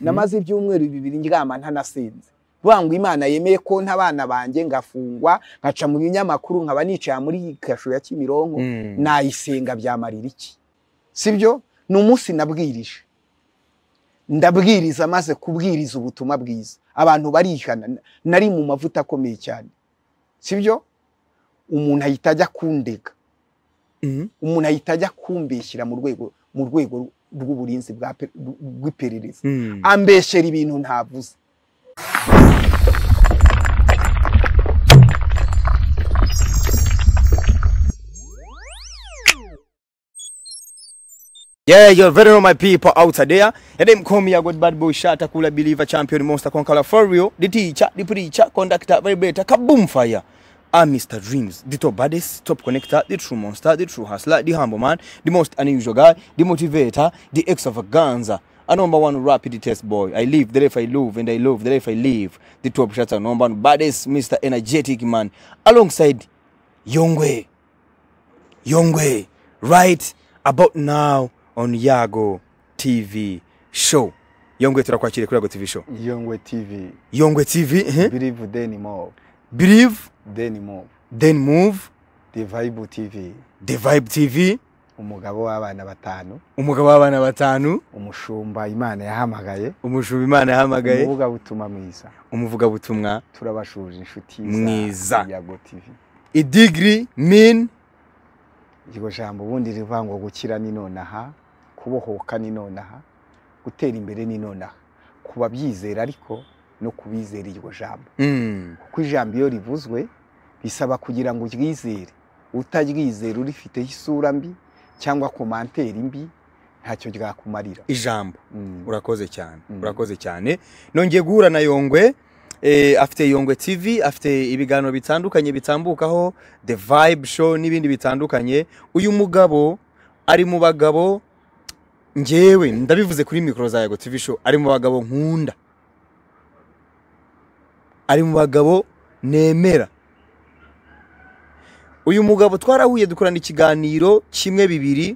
namaze ibyumweru bibiri ndyama ntanasinze vuga ngo imana yemeye ko abana banjye ngafungwa nkaca mu binyamakuru nkaba nicara muri kasho ya kimironko hmm. nayisenga byamarira iki sibyo ni umunsi nabwirije ndabwiriza maze kubwiriza ubutumwa bwiza abantu barihana nari mu mavuta akomeye cyane sibyo umuntu ahita ajya kundega hmm. umuntu ahita ajya kumbeshyira mu rwego mu rwego bw'uburinzi bw'iperereza hmm. ambeshera ibintu ntavuze Yeah, you're very my people out there. And them call me a good bad boy shatter, cooler believer, champion, monster, conqueror, for real. The teacher, the preacher, conductor, vibrator, kaboom fire are ah, Mr. Dreams, the top baddest, top connector, the true monster, the true hustler, the humble man, the most unusual guy, the motivator, the ex of a ganza, a number one rapid test boy. I live the life I love and I love the life I live. The top shots are number one baddest, Mr. Energetic Man, alongside Yongwe. Yongwe, right about now on Yago TV show. Yongwe turakwakiriye kuri Yago TV show. Yongwe TV. Yongwe TV. Eh? Believe then more. Believe deni move deni move divayibu tivi divayibu tivi umugabo w'abana batanu umugabo w'abana batanu umushumba imana yahamagaye umushumba imana yahamagaye umuvuga mwiza umuvugabutumwa butumwa turabashuje inshuti mwiza ya go tivi idigiri mini iryo jambo ubundi rivuga ngo gukira ni nonaha kubohoka ni nonaha gutera imbere ni nonaha byizera ariko no kubizera iryo jambo hmm. kuko ijambo iyo rivuzwe bisaba kugira ngo uryizere utaryizera urifiteho isura mbi cyangwa komanteri mbi ntacyo ryakumarira ijambo mm. urakoze cyane mm. urakoze cyane nongeye guhura na yongwe eh, afite yongwe TV afite ibiganiro bitandukanye bitambukaho the vibe show n'ibindi bitandukanye uyu mugabo ari mu bagabo ngewe ndabivuze kuri mikoro za yego TV show ari mu bagabo nkunda ari mu bagabo nemera uyu mugabo twarahuye dukorana ikiganiro kimwe bibiri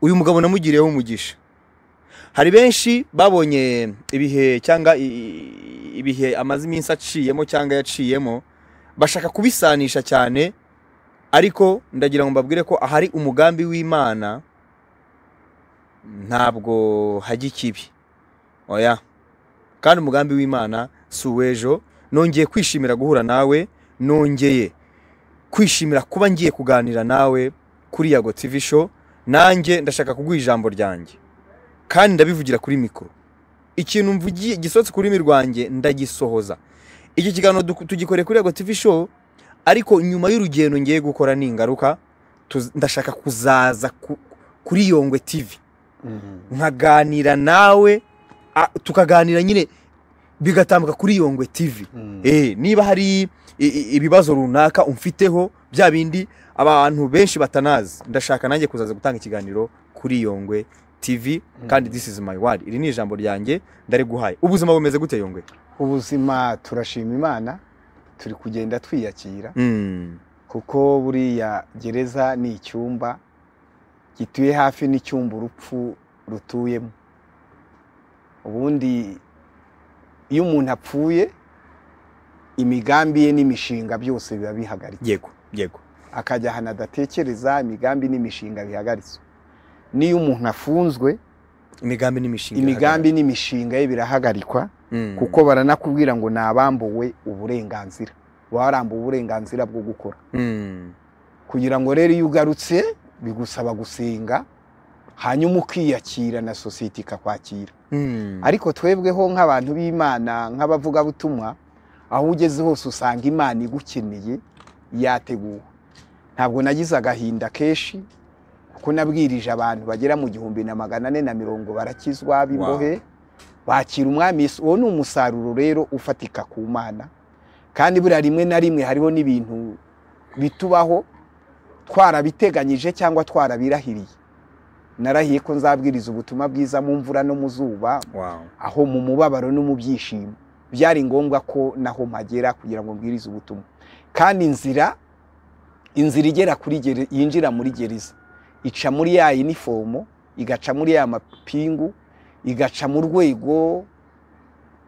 uyu mugabo namugiriyeho umugisha hari benshi babonye ibihe cyangwa ibihe amaze iminsi aciyemo cyangwa yaciyemo bashaka kubisanisha cyane ariko ndagira ngo mbabwire ko ahari umugambi w'imana ntabwo hajya ikibi oya kandi umugambi w'imana si uw'ejo nongeye kwishimira guhura nawe nongeye kwishimira kuba ngiye kuganira nawe kuri yago TV show nanjye ndashaka kuguha ijambo ryanjye kandi ndabivugira kuri mikoro ikintu mvugiye gisohotse kuri mi rwanjye ndagisohoza iki kiganiro tugikoreye kuri yago TV show ariko nyuma y'urugendo ngiye gukora n'ingaruka ndashaka kuzaza kuri yongwe TV mm-hmm. nkaganira nawe tukaganira nyine bigatambuka kuri yongwe TV mm. eh, niba hari ibibazo runaka umfiteho bya bindi abantu benshi batanazi ndashaka nanjye kuzaza gutanga ikiganiro kuri iyo tv kandi mm. this is my word iri ni ijambo ryanjye ndariguhaye ubuzima bumeze gute yongwe ubuzima turashima imana turi kugenda twiyakira mm. kuko buriya gereza ni icyumba gituye hafi n'icyumba urupfu rutuyemo ubundi iyo umuntu apfuye imigambi ye n'imishinga byose biba bihagaritswe yego yego akajya ahantu adatekereza imigambi n'imishinga bihagaritswe n'iyo umuntu afunzwe imigambi n'imishinga imigambi n'imishinga ye birahagarikwa mm. kuko baranakubwira ngo nabambuwe uburenganzira warambuwe uburenganzira bwo gukora mm. kugira ngo rero iyo ugarutse bigusaba gusenga hanyuma ukiyakira na sosiyete ikakwakira mm. ariko twebweho nk'abantu b'imana nk'abavugabutumwa aho ugeze hose usanga imana igukeneye yateguwe ntabwo nagize agahinda kenshi kuko nabwirije abantu bagera mu gihumbi na magana ane na mirongo barakizwa b'imbohe bakira umwami uwo ni umusaruro rero ufatika ku mana kandi buriya rimwe na rimwe hariho n'ibintu bitubaho twarabiteganije cyangwa twarabirahiriye narahiye ko nzabwiriza ubutumwa bwiza mu mvura no mu zuba aho mu mubabaro no mu byishimo byari ngombwa ko naho mpagera kugira ngo mbwirize ubutumwa kandi inzira inzira igera kuri yinjira muri gereza ica muri ya inifomo igaca muri ya mapingu igaca mu rwego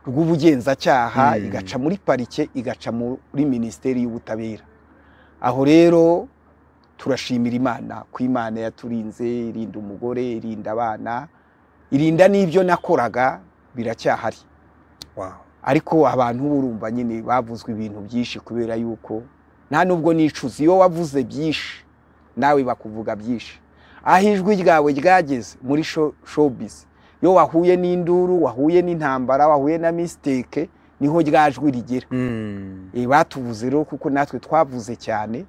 rw'ubugenzacyaha hmm. igaca muri parike igaca muri minisiteri y'ubutabera aho rero turashimira imana ko imana yaturinze irinda umugore irinda abana irinda n'ibyo nakoraga biracyahari wow ariko abantu urumva nyine bavuzwe ibintu byinshi kubera yuko nta nubwo nicuza iyo wavuze byinshi nawe bakuvuga byinshi aho ijwi ryawe ryageze muri showbiz iyo wahuye n'induru wahuye n'intambara wahuye na misiteke niho rya jwi rigera mm. eh, batuvuze rero kuko natwe twavuze cyane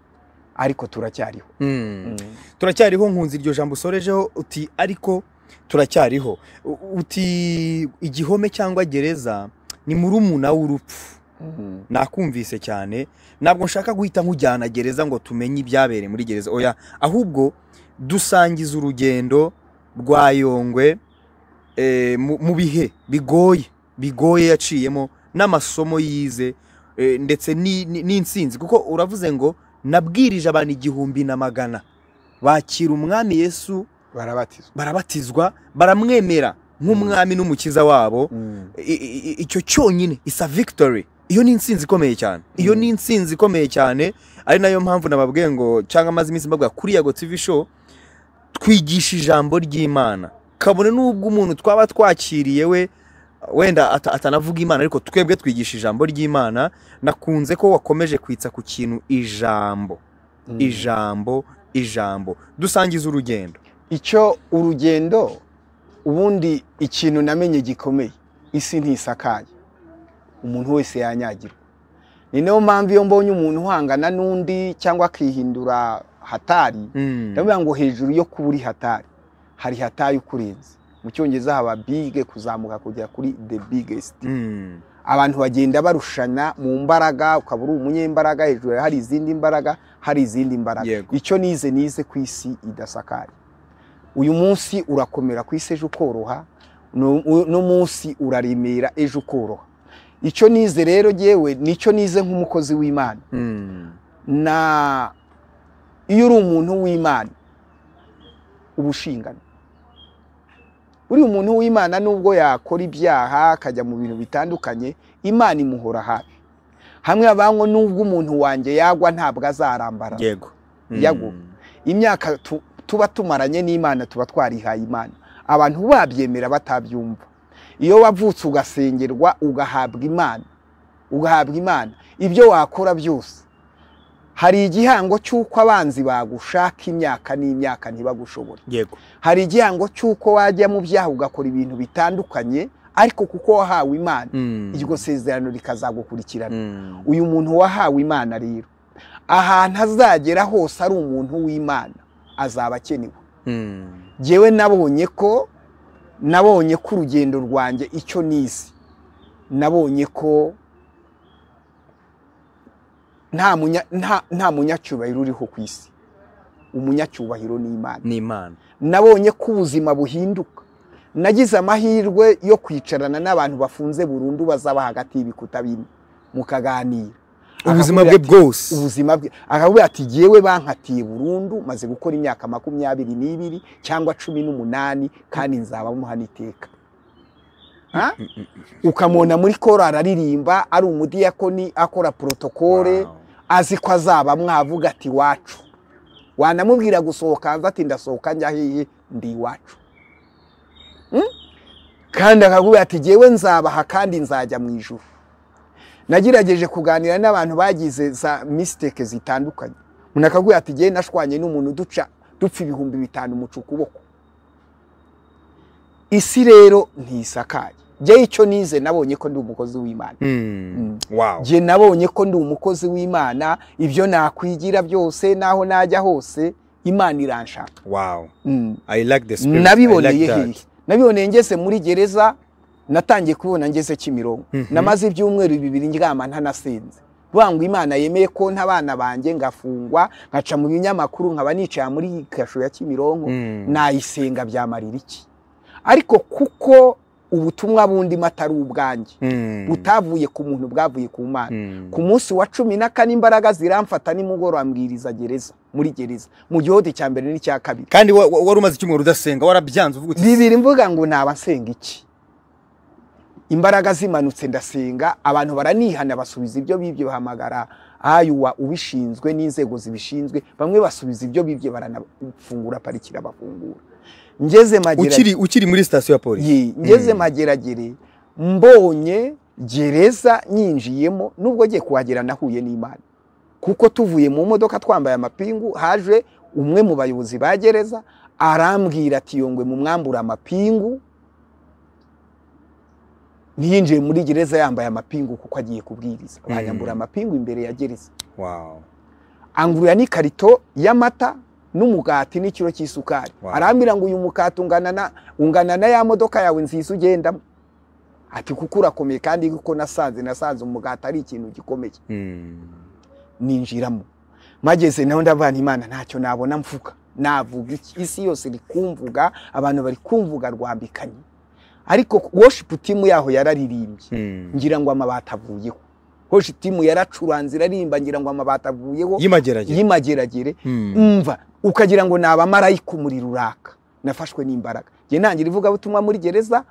ariko turacyariho mm. Mm. turacyariho nkunzi iryo jambo usorejeho uti ariko turacyariho uti igihome cyangwa gereza ni murumuna w'urupfu mm-hmm. nakumvise cyane ntabwo nshaka guhita nkujyana gereza ngo tumenye ibyabereye muri gereza oya ahubwo dusangiza urugendo rwa yongwe eh, mu bihe bigoye bigoye yaciyemo n'amasomo yize eh, ndetse n'insinzi kuko uravuze ngo nabwirije abantu igihumbi na magana bakira umwami yesu barabatizwa baramwemera nk'umwami n'umukiza wabo mm. icyo cyonyine isa victory iyo ni insinzi ikomeye cyane iyo ni mm. insinzi ikomeye cyane ari nayo mpamvu nababwiye ngo cyangwa amaze iminsi mbaga kuri yago tv show twigisha ijambo ry'imana kabone n'ubwo umuntu twaba twakiriye we wenda atanavuga imana ariko twebwe twigisha ijambo ry'imana nakunze ko wakomeje kwitsa ku kintu ijambo mm. ijambo ijambo dusangiza urugendo icyo urugendo ubundi ikintu namenye gikomeye isi ntisakaye umuntu wese yanyagirwa ni nayo mpamvu iyo mbonye umuntu uhangana n'undi cyangwa akihindura hatari hmm. ndavuga ngo hejuru yo kuba uri hatari hari hatari ukurenze mu cyongereza haba bige kuzamuka kugera kuri the biggest hmm. abantu bagenda barushana mu mbaraga ukaba uri umunyembaraga hejuru hari izindi mbaraga hari izindi mbaraga icyo nize nize ku isi idasakaye uyu munsi urakomera ku isi ejo ukoroha no munsi uraremera ejo ukoroha icyo nize rero ngewe nicyo nize nk'umukozi w'imana hmm. na iyo uri umuntu w'imana uba ushingana uriya umuntu w'imana nubwo yakora ibyaha akajya mu bintu bitandukanye imana imuhora hafi hamwe abanywa nubwo umuntu wanjye yagwa ntabwo azarambara yego hmm. imyaka tuba tumaranye n'imana tuba twarihaye imana abantu babyemera batabyumva iyo wavutse ugasengerwa ugahabwa imana ugahabwa imana ibyo wakora byose hari igihango cy'uko abanzi bagushaka imyaka n'imyaka ntibagushobore hari igihango cy'uko wajya mu byaha ugakora ibintu bitandukanye ariko kuko wahawe imana mm. iryo sezerano rikazagukurikirana mm. uyu muntu wahawe imana rero ahantu azagera hose ari umuntu w'imana azaba akenewe ngewe hmm. nabonye ko nabonye ko urugendo rwanjye icyo nizi nabonye ko nta munyacyubahiro uriho ku isi umunyacyubahiro ni imana nabonye ko ubuzima buhinduka nagize amahirwe yo kwicarana n'abantu bafunze burundu bazaba hagati y'ibikuta bine mukaganira ubuzima bwe bwose ubuzima bwe akakubwira ati yewe bankatiye burundu maze gukora imyaka makumyabiri n'ibiri cyangwa cumi n'umunani kandi nzaba muhana iteka mm, mm, mm, ukamubona muri korari aririmba ari umudiyakoni akora porotokole azi ko azaba mwavuga ati wacu wanamubwira gusohoka hanze ati ndasohoka njya hehe ndi iwacu hmm? kandi akakubwira ati yewe nzabaha kandi nzajya mu ijuru nagerageje kuganira n'abantu bagize za misiteke zitandukanye umuntu akabwira ati ngewe nashwanye n'umuntu duca dupfa ibihumbi bitanu umuca ukuboko isi rero ntisakaye njyewe icyo nize nabonye ko ndi umukozi w'imana njye hmm. mm. nabonye ko ndi umukozi w'imana ibyo nakwigira byose n'aho najya hose imana iranshaka mm. nabiboneye hehe nabiboneye ngeze muri gereza natangiye kubona ngeze kimironko mhm. namaze ibyumweru bibiri ndyama ntanasinze ngo imana yemeye ko ntabana banjye ngafungwa nkaca mu binyamakuru nkaba nicara muri iyi kasho ya kimironko mm. nayisenga byamarira iki ariko kuko ubutumwa bundi atari ubwanjye mm. butavuye ku muntu bwavuye ku mana mm. ku munsi wa cumi na kane imbaraga ziramfata nimugoroba mbwiriza gereza muri gereza mu gihode cya mbere n'icya kabiri kandi wari umaze icyumweru udasenga warabyanze uvuga uti bibiri mvuga ngo naba nsenga iki imbaraga zimanutse ndasenga abantu baranihana basubiza ibyo bibye bahamagara ayuwa ubishinzwe n'inzego zibishinzwe bamwe basubiza ibyo bibye baranafungura parikira bafungura ngeze mm. mageragere ukiri muri sitasiyo ya polisi ngeze magerageri mbonye gereza nyinjiyemo nubwo ngiye kuhagera nahuye n'imana kuko tuvuye mu modoka twambaye amapingu haje umwe mu bayobozi ba gereza arambwira ati yongwe mu mwambura amapingu ntiyinjiye muri gereza yambaye amapingu kuko agiye kubwiriza mm. bayambura amapingu imbere ya gereza angurira n'ikarito y'amata n'umugati n'ikiro cy'isukari arambwira ngo uyu mukati ungana na ya modoka yawe nziza ugendamo ati kuko urakomeye kandi kuko nasanze nasanze umugati ari ikintu gikomeye mm. ninjiramo mageze nawe ndabana imana ntacyo nabona mvuga navuga isi yose iri kumvuga abantu bari kumvuga rwambikanye ariko worship timu yaho yararirimbye hmm. ngira ngo amabati avuyeho hoshi timu yaracuranze irarimba ngira ngo amabati avuyeho y'imageragere hmm. mva ukagira ngo ni abamarayika umuriro uraka nafashwe n'imbaraga njye ntangira ivugabutumwa muri gereza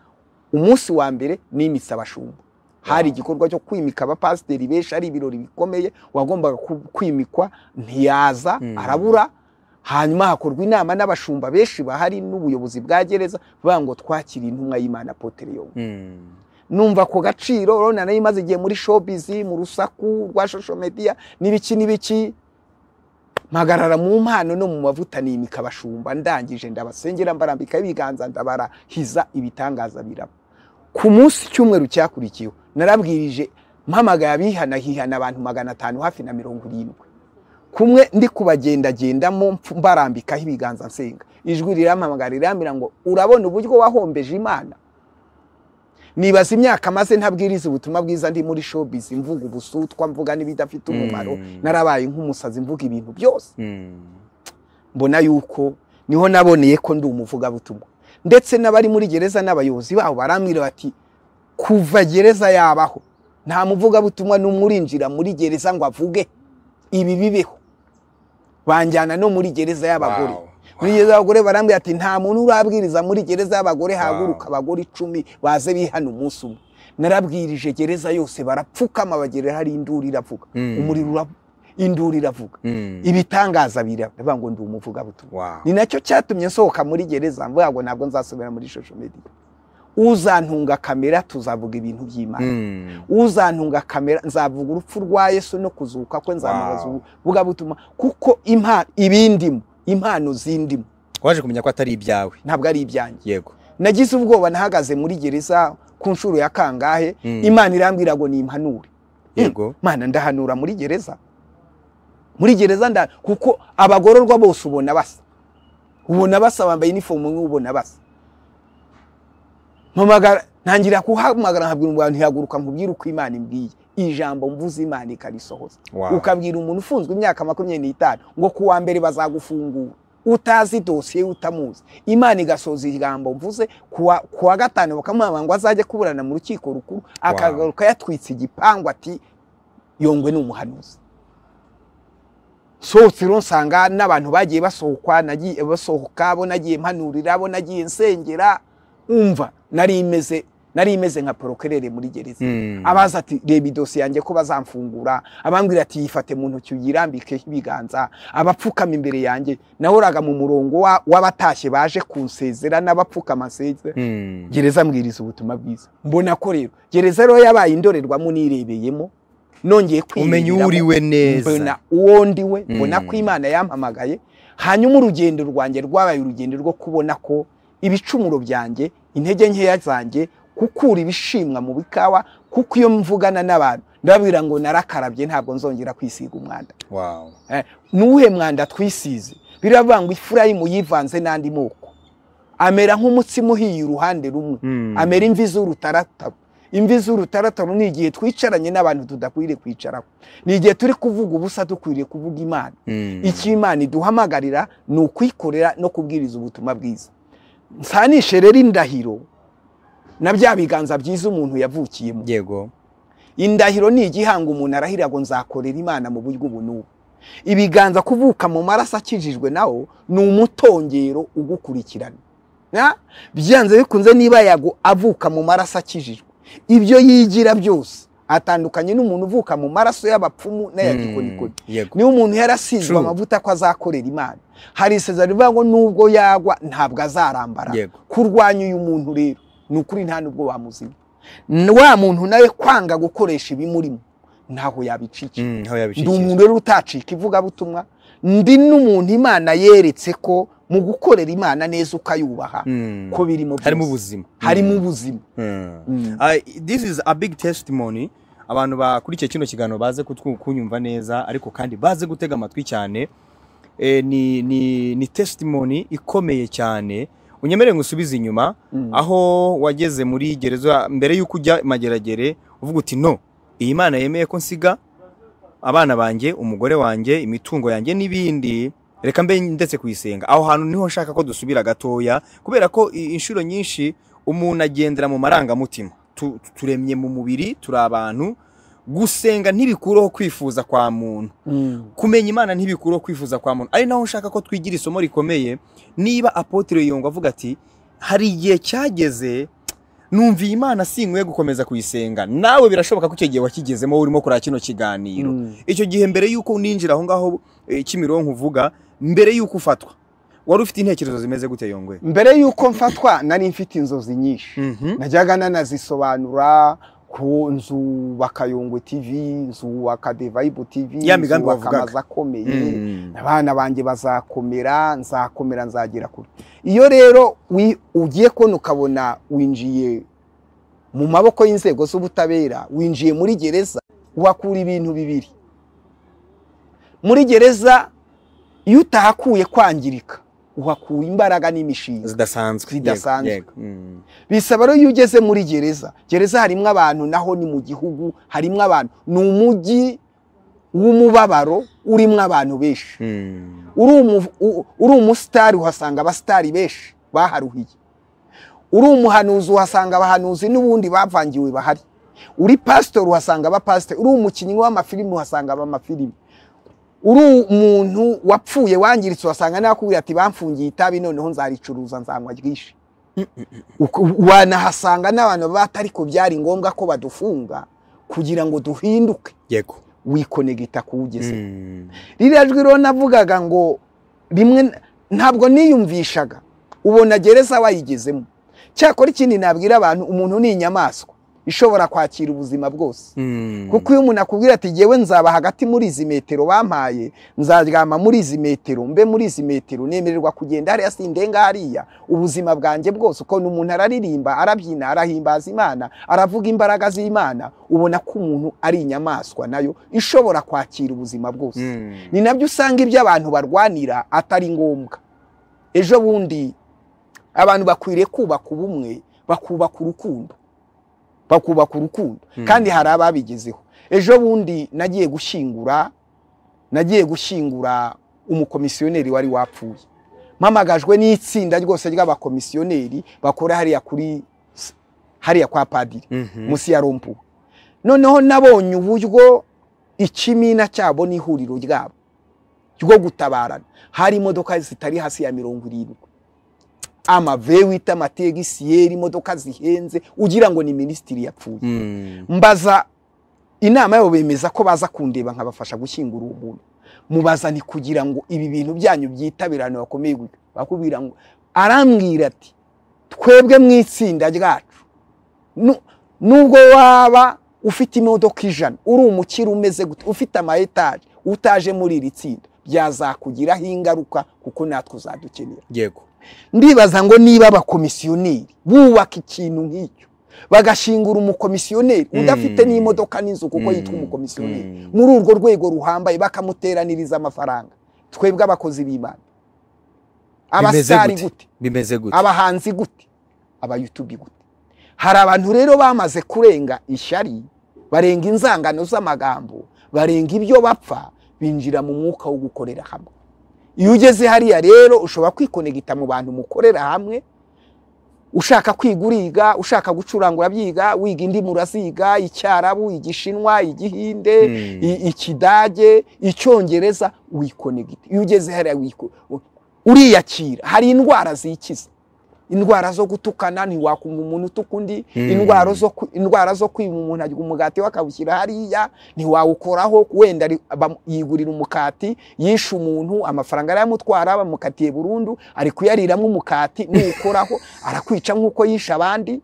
umunsi wa mbere nimitse abashumba hari ah. igikorwa cyo kwimika abapasiteri benshi ari ibirori bikomeye wagombaga kwimikwa ntiyaza hmm. arabura hanyuma hakorwa inama n'abashumba benshi bahari n'ubuyobozi bwa gereza ngo twakire intumwa y'imana poteriyo hmm. numva ko gaciro urabona nayo imaze igihe muri shopizi mu rusaku rwa shosho mediya n'ibiki n'ibiki mpagarara mu mpano no mu mavuta nimika abashumba ndangije ndabasengera mbarambika ibiganza ndabarahiza ibitangaza biraba ku munsi cyumweru cyakurikiyeho narabwirije mpamagaye abihana hihana abantu magana atanu hafi na mirongo irindwi kumwe ndi kubagendagendamo mbarambikaho ibiganza nsenga ijwi riramamagara rirambira ngo urabona uburyo wahombeje imana nibaza imyaka maze ntabwiriza ubutumwa bwiza ndi muri showbizi mvuga ubusutwa mvuga n'ibidafite hmm. umumaro narabaye nk'umusazi mvuga ibintu byose hmm. mbona yuko niho naboneye ko ndi umuvugabutumwa ndetse n'abari muri gereza n'abayobozi babo barambwira bati kuva gereza yabaho nta muvugabutumwa n'umwe urinjira muri gereza ngo avuge ibi bibeho banjyana no muri gereza y'abagore muri gereza y'abagore barambwira ati nta muntu urabwiriza muri gereza y'abagore haguruka abagore icumi baze bihana umunsi umwe narabwirije gereza yose barapfukama bagera hari induru iravuga hmm. umuriro induru iravuga hmm. ibitangaza biravuga ngo ndi umuvugabutumwa ni nacyo cyatumye nsohoka muri gereza mvuga ngo ntabwo nzasubira muri shosho mediya uzantunga kamera tuzavuga ibintu by'imana hmm. uzantunga kamera nzavuga urupfu rwa yesu no kuzuka kwe nzamubaza buga butuma kuko impano ibindimo impano zindimo waje kumenya ko atari ibyawe ntabwo ari ibyanjye yego nagize ubwoba nahagaze muri gereza ku nshuro ya kangahe hmm. imana irambwira ngo nimpanure yego hmm. mana ndahanura muri gereza muri gereza nda kuko abagororwa bose ubona basa ubona basa bambaye inifomu nk'ubona basa mpamagara ntangira kuhamagara nkabwira umugabo ntihaguruka nkubwire uko imana imbwiye ijambo mvuze imana ikarisohoza ukabwira umuntu ufunzwe imyaka makumyabiri n'itanu ngo ku wa mbere bazagufungura utazi dosiye utamuzi imana igasoza ijambo mvuze ku wa gatanu bakamuhamagara ngo azajye kuburana mu rukiko rukuru akagaruka yatwitse igipangu ati yongwe ni umuhanuzi sohotsero nsanga n'abantu bagiye nagiye basohoka bo nagiye mpanurira bo nagiye nsengera umva nari imeze nari imeze nka porokerere muri gereza hmm. abaza ati reba idosiye yanjye ko bazamfungura abambwira ati yifate mu ntoki uyirambikeho ibiganza abapfukama imbere yanjye nahoraga mu murongo w'abatashye baje kunsezera n'abapfuka nseze hmm. gereza mbwiriza ubutumwa bwiza mbona ko rero gereza rero yabaye indorerwamo nirebeyemo nongeye kwirindiramo mbona uwo ndiwe mbona hmm. ko imana yampamagaye hanyuma urugendo rwanjye rwabaye urugendo rwo kubona ko ibicumuro byanjye intege nkeya zanjye gukura ibishimwa mu bikawa kuko iyo mvugana n'abantu ndababwira ngo narakarabye ntabwo nzongera kwisiga umwanda eh, n'uwuhe mwanda twisize biravuga ngo ifurayimu yivanze n'andi moko amera nk'umutsima uhiye uruhande rumwe hmm. amera imvi z'urutarataro imvi z'urutarataro ni igihe twicaranye n'abantu tudakwiriye kwicaraho ni igihe turi kuvuga ubusa dukwiriye kuvuga imana hmm. icyo imana iduhamagarira ni ukwikorera no kubwiriza ubutumwa bwiza nsanishe rero indahiro na bya biganza byiza umuntu yavukiyemo yego indahiro ni igihango umuntu arahirira ngo nzakorera imana mu buryo ubu n'ubu ibiganza kuvuka mu maraso akijijwe nawo ni umutongero ugukurikirana byanze bikunze niba yago avuka mu maraso akijijwe ibyo yigira byose atandukanye n'umuntu uvuka mu maraso y'abapfumu n'aya mm, gikorikori umuntu yarasizwe amavuta ko azakorera imana hari isezerano rivuga ngo nubwo yagwa ntabwo azarambara kurwanya uyu muntu rero ni ukuri nta nubwo wamuzima wa muntu nawe kwanga gukoresha ibimurimo ntaho yabicikira mm, ndi umuntu rero utacika ivugabutumwa ndi n'umuntu imana yeretse ko mu gukorera imana neza ukayubaha hmm. ko birimo byose harimo ubuzima harimo hmm. ubuzima hmm. Uh, this is a big testimony abantu bakurikiye kino kiganiro baze kunyumva neza ariko kandi baze gutega amatwi cyane eh, ni ni ni testimony ikomeye cyane unyemere ngo usubize inyuma aho wageze muri gereza mbere y'uko ujya mageragere uvuga uti no iyi mana yemeye ko nsiga abana banjye umugore wanjye imitungo yanjye n'ibindi reka mbe ndetse kuyisenga aho hantu niho nshaka ko dusubira gatoya kubera ko inshuro nyinshi umuntu agendera mu marangamutima turemye mu mubiri turi abantu gusenga ntibikureho kwifuza kwa muntu mm. kumenya imana ntibikureho kwifuza kwa muntu ari naho nshaka ko twigira isomo rikomeye niba apotire yungo avuga ati hari igihe cyageze numviye imana sinkwiye gukomeza kuyisenga nawe birashoboka ko icyo gihe wakigezemo urimo kureba kino kiganiro mm. icyo gihe mbere y'uko uninjira aho ngaho eh, kimironko uvuga mbere y'uko ufatwa wari ufite intekerezo zimeze gute yongwe mbere y'uko mfatwa nari mfite inzozi nyinshi mhm. najyaga nanazisobanura ku nzubaka yungu tivi nzubaka devayibu tivi ya migambi wavugaga amazu akomeye hmm. abana banjye bazakomera nzakomera nzagera kure iyo rero ugiye kubona ukabona winjiye mu maboko y'inzego z'ubutabera winjiye muri gereza uhakura ibintu bibiri muri gereza iyo utahakuye kwangirika uhakuye imbaraga n'imishinga zidasanzwe zidasanzwe mm. bisaba rero iyo ugeze muri gereza gereza harimo abantu naho ni mu gihugu harimo abantu ni umujyi w'umubabaro urimo abantu benshi mm. uri umusitari uhasanga abasitari benshi baharuhiye uri umuhanuzi uhasanga abahanuzi n'ubundi bavangiwe bahari uri pasitori uhasanga abapasitori uri umukinnyi w'amafilimi uhasanga abamafilimi uru umuntu wapfuye wangiritse wasanga nakubwira ati bamfungiye itabi noneho nzaricuruza nzanywa ryinshi wanahasanga n'abantu batari ko byari ngombwa ko badufunga kugira ngo duhinduke yego wikonegita kuwugeze mm. ririya jwi rero navugaga ngo rimwe ntabwo niyumvishaga ubona gereza wayigezemo cyakora ikindi nabwira abantu umuntu ni inyamaswa ishobora kwakira ubuzima bwose hmm. kuko iyo umuntu akubwira ati ngewe nzaba hagati muri izi metero bampaye nzaryama muri izi metero mbe muri izi metero nemererwa kugenda hariya sindenga hariya ubuzima bwanjye bwose ukuntu umuntu araririmba arabyina arahimbaza imana aravuga imbaraga z'imana ubona ko umuntu ari inyamaswa nayo ishobora kwakira ubuzima bwose hmm. ni nabyo usanga ibyo abantu barwanira atari ngombwa ejo bundi abantu bakwiriye kubaka ubumwe bakubaka urukundo bakubaka urukundo hmm. kandi hari ababigezeho ejo bundi nagiye gushyingura nagiye gushyingura umukomisiyoneri wari wapfuye mpamagajwe n'itsinda rwose ry'abakomisiyoneri bakora hariya kuri hariya kwa padiri mhm. munsi ya rompu noneho nabonye uburyo ikimina cyabo n'ihuriro ryabo ryo gutabarana hari imodoka zitari hasi ya mirongo irindwi amave wita amategisiyeri imodoka zihenze ugira ngo ni minisitiri yapfuye hmm. mbaza inama yabo bemeza ko baza kundeba nkabafasha gushyingura uwo mubaza ni kugira ngo ibi bintu byanyu byitabirane bakomeye bakubwira ngo arambwira ati twebwe mu itsinda ryacu nubwo waba ufite imodoka ijana uri umukire umeze gute ufite ama etaje utaje muri iri tsinda byazakugiraho ingaruka kuko natwe uzadukenera yego ndibaza ngo niba abakomisiyoneri bubaka ikintu nk'icyo bagashingura umukomisiyoneri hmm. udafite n'imodoka n'inzu kuko hmm. yitwa umukomisiyoneri hmm. muri urwo rwego ruhambaye bakamuteraniriza amafaranga twebwe abakozi b'imana abasitari gute abahanzi gute abayutubi gute hari abantu rero bamaze kurenga ishyari barenga inzangano z'amagambo barenga ibyo bapfa binjira mu mwuka wo gukorera hamwe iyo ugeze hariya rero ushobora kwikonegita mu bantu mukorera hamwe ushaka kwiga uriga ushaka gucurangura byiga wiga indi muraziga icyarabu igishinwa igihinde hmm. ikidage icyongereza wikonegita iyo ugeze hariya uriyakira hari indwara zikiza indwara zo gutukana ntiwakumva umuntu utuka undi hmm. indwara zo kwima umuntu arya umugati we hariya ntiwawukoraho wenda yigurira umukati yishe umuntu amafaranga arayamutwara bamukatiye burundu ari kuyariramo umukati n'uwukoraho arakwica nk'uko yishe abandi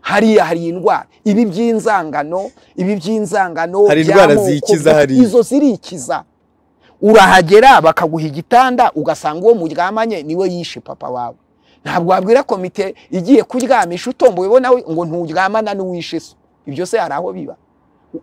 hariya hari indwara ibi by'inzangano ibi by'inzangano hari indwara zikiza hariya izo zirikiza urahagera bakaguha igitanda ugasanga uwo muryamanye niwe yishe papa wawe ntabwo wabwira komite igiye kuryamisha utomboye ubona ngo nturyamana n'uwishe so ibyo se hari aho biba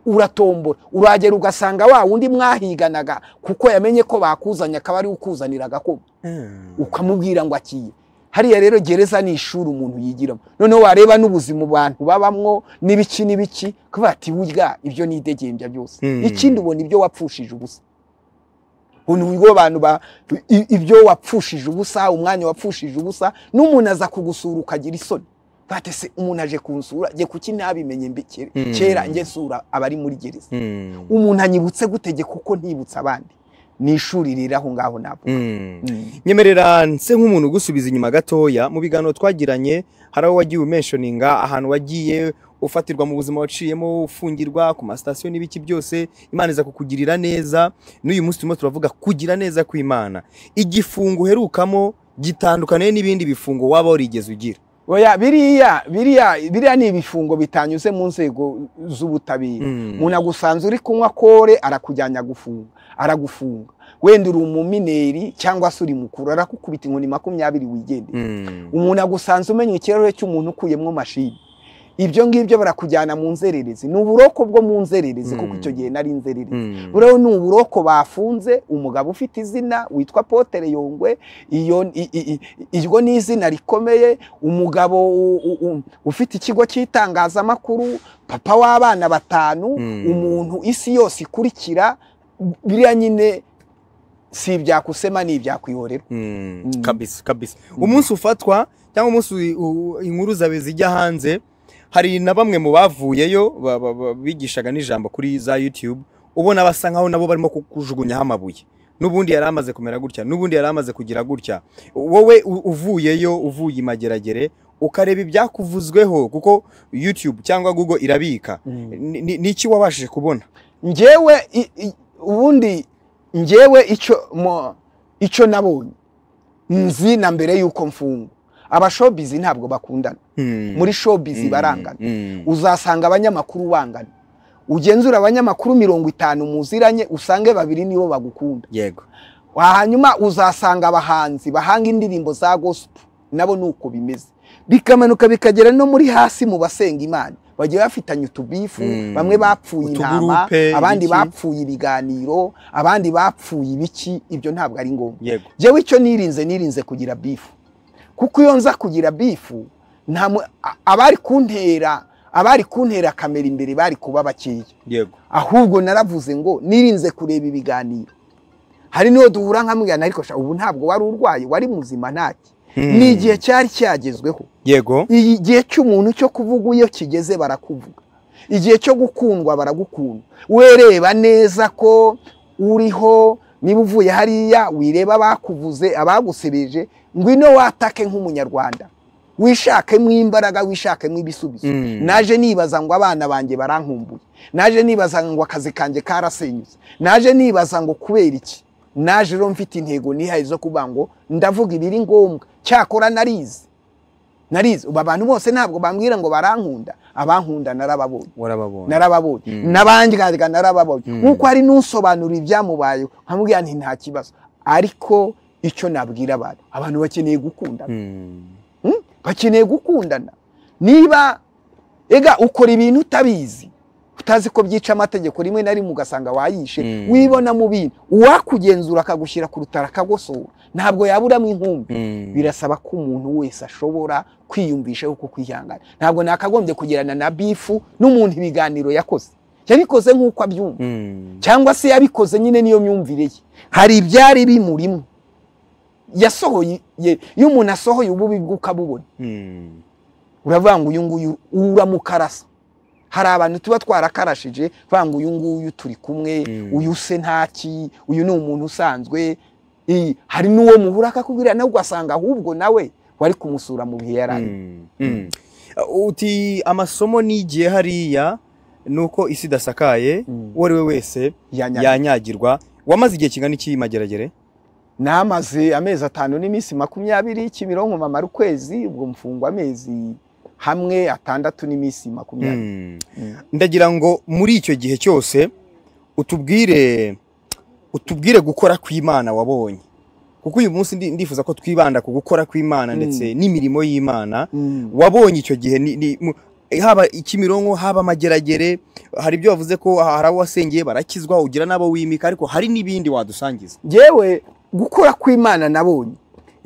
uratombora uragera ugasanga wa wundi mwahiganaga kuko yamenye ko bakuzanye akaba ari ukuzanira agakoma hmm. ukamubwira ngo akiye hariya rero gereza ni ishuri umuntu yigiramo noneho wareba n'ubuzima abantu babamwo n'ibiki n'ibiki kuba ati burya ibyo ni idegembya byose hmm. ikindi ubona ibyo wapfushije ubusa nubwo abantu ibyo wapfushije ubusa umwanya wapfushije ubusa n'umuntu aza kugusura ukagira isoni batese umuntu aje kunsura nge kuki ntabimenye mbikere hmm. kera nge nsura abari muri gereza hmm. umuntu anyibutse gutege kuko ntibutse abandi ni ishuri riri aho ngaho ntabwo hmm. nyemerera nse nk'umuntu ugusubiza inyuma gatoya mu biganiro twagiranye hari aho wagiye umenshoninga ahantu wagiye ufatirwa mu buzima waciyemo ufungirwa ku masitasiyo n'ibiki byose imana iza kukugirira neza n'uyu munsi turimo turavuga kugira neza kw'imana igifungo uherukamo gitandukaniye n'ibindi bifungo waba warigeze ugira oya biriya biriya biriya ni ibifungo bitanyuze mu nzego z'ubutabera hmm. umuntu agusanze uri kunywa kore arakujyanya gufunga aragufunga wenda uri umumineri cyangwa se uri mukuru arakukubita inkoni makumyabiri wigende hmm. umuntu agusanze umenya ikirahure cy'umuntu ukuyemo mashini ibyo ngibyo barakujyana mu nzererezi ni uburoko bwo mu nzererezi kuko hmm. icyo gihe nari inzererezi buriya hmm. ni uburoko bafunze umugabo ufite izina witwa potere yongwe iryo ni izina rikomeye umugabo ufite ikigo cy'itangazamakuru papa w'abana batanu hmm. umuntu isi yose ikurikira biriya nyine si ibyakusema ni ibyakwihorerwa kabisa kabisa umunsi ufatwa cyangwa umunsi inkuru zawe zijya hanze hari na bamwe mu bavuyeyo bigishaga n'ijambo kuri za yutube ubona basa nkaho nabo barimo kujugunyaho amabuye n'ubundi yari amaze kumera gutya n'ubundi yari amaze kugira gutya wowe uvuyeyo uvuye imageragere ukareba ibyakuvuzweho kuko yutube cyangwa google irabika mm. Ni iki wabashije kubona ngewe ubundi ngewe icyo nabonye nzi na mbere y'uko mfunga abashobizi ntabwo bakundana hmm. muri shobizi hmm. barangana hmm. uzasanga abanyamakuru bangana ugenzura abanyamakuru mirongo itanu muziranye usange babiri nibo bagukunda yego hanyuma uzasanga abahanzi bahanga indirimbo za gospel nabo ni uko bimeze bikamanuka bikagera no muri hasi mu basenga imana bagiye bafitanye utubifu bamwe bapfuye intama abandi bapfuye ibiganiro abandi bapfuye ibiki ibyo ntabwo ari ngombwa yewe icyo nirinze nirinze kugira bifu kuko iyo nza kugira bifu abari kuntera abari kuntera kamera imbere bari kuba bakeya ahubwo naravuze ngo nirinze kureba ibiganiro hari niyo duhura nkamubwira ariko ubu ntabwo wari urwaye wari muzima ntacyo hmm. ni igihe cyari cyagezweho yego igihe cy'umuntu cyo kuvuga iyo kigeze barakuvuga igihe cyo gukundwa baragukunda wereba neza ko uriho niba uvuye hariya wireba abakuvuze abagusebeje ngwino watake nk'umunyarwanda wishakemo imbaraga wishakemo ibisubizo mm. naje nibaza ngo abana banjye barankumbuye naje nibaza ngo akazi kanjye karasenyutse naje nibaza ngo kubera iki naje rero mfite intego nihaye zo kuba ngo ndavuga ibiri ngombwa cyakora narizi narizi ubu abantu bose ntabwo bambwira ngo barankunda abankunda narababonye narababonye mm. n'abandyaga narababonye mm. nk'uko hari n'usobanura ibyamubayeho nkamubwira nti nta kibazo ariko icyo nabwira abantu abantu bakeneye gukundana mm. hmm? bakeneye gukundana niba ega ukora ibintu utabizi utazi ko byica amategeko rimwe na rimwe ugasanga wayishe hmm. wibona mu bintu uwakugenzura akagushyira ku rutara akagosora ntabwo yaburamo inkumbi hmm. birasaba ko umuntu wese ashobora kwiyumvisha uko kwihangana ntabwo nakagombye kugirana na bifu n'umuntu ibiganiro yakoze yabikoze nk'uko abyumva hmm. cyangwa se yabikoze nyine niyo myumvire ye hari ibyari bimurimo yasohoye iyo umuntu asohoye ububi bw'ukabubona uravuga ngo uyu nguyu uramukarasa hari abantu tuba twarakarashije banga uyu nguyu turi kumwe mm. uyu se ntaki uyu ni umuntu usanzwe hari n'uwo muhura akakubwira nawe ugasanga ahubwo nawe wari kumusura mu bihe yari mm. mm. uti amasomo nigiye hariya nuko isi idasakaye uwo ari we wese yanyagirwa wamaze igihe kingana iki mageragere namaze amezi atanu n'iminsi makumyabiri kimironko mamara ukwezi ubwo mfungwa amezi hamwe atandatu n'iminsi makumyabiri hmm. Hmm. ndagira ngo muri icyo gihe cyose utubwire utubwire gukora kw'imana wabonye kuko uyu munsi ndifuza ko twibanda ku gukora kw'imana hmm. ndetse n'imirimo y'imana wabonye icyo gihe haba ikimironko haba amageragere hari ibyo wavuze ko hari abo wasengeye barakizwa ugira n'abo wimika ariko hari n'ibindi wadusangiza yewe gukora kw'imana nabonye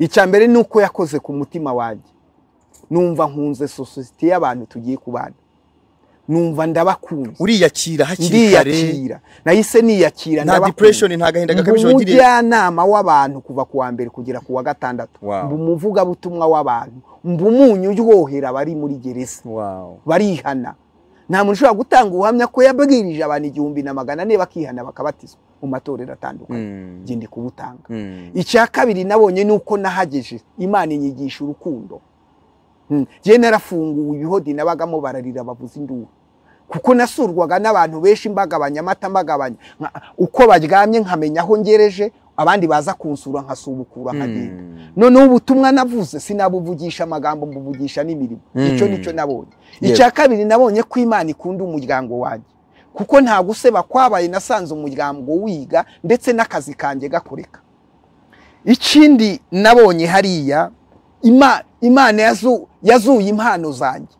icya mbere ni uko yakoze ku mutima wanjye numva nkunze sosiyete y'abantu tugiye kubana numva ndabakunze uriyakira hakiri kare ndiyakira nahise niyakira nta depression nta gahinda gakabije wagiriye umujyanama w'abantu kuva ku wa mbere kugera ku wa gatandatu mba umuvugabutumwa w'abantu mba umunyu uryohera bari muri gereza barihana nta muntu ushobora gutanga ubuhamya ko yabwirije abantu igihumbi na magana ane bakihana bakabatizwa mu matorero atandukanye hmm. ngende kubutanga hmm. icya kabiri nabonye ni uko nahageje imana inyigisha urukundo Hmm. ngewe narafunguye ihodi nabagamo bararira bavuza induru kuko nasurwaga n'abantu benshi mbagabanya amata mbagabanya uko baryamye nkamenya aho ngereje abandi baza kunsura nkasubukura hmm. nkagenda noneho ubutumwa navuze sinabuvugisha amagambo mbuvugisha n'imirimo hmm. icyo nicyo nabonye icya kabiri nabonye ko imana ikunda umuryango wanjye kuko nta guseba kwabaye nasanze umuryango wiga ndetse n'akazi kanjye gakoreka ikindi nabonye hariya imana imana yazuye impano zanjye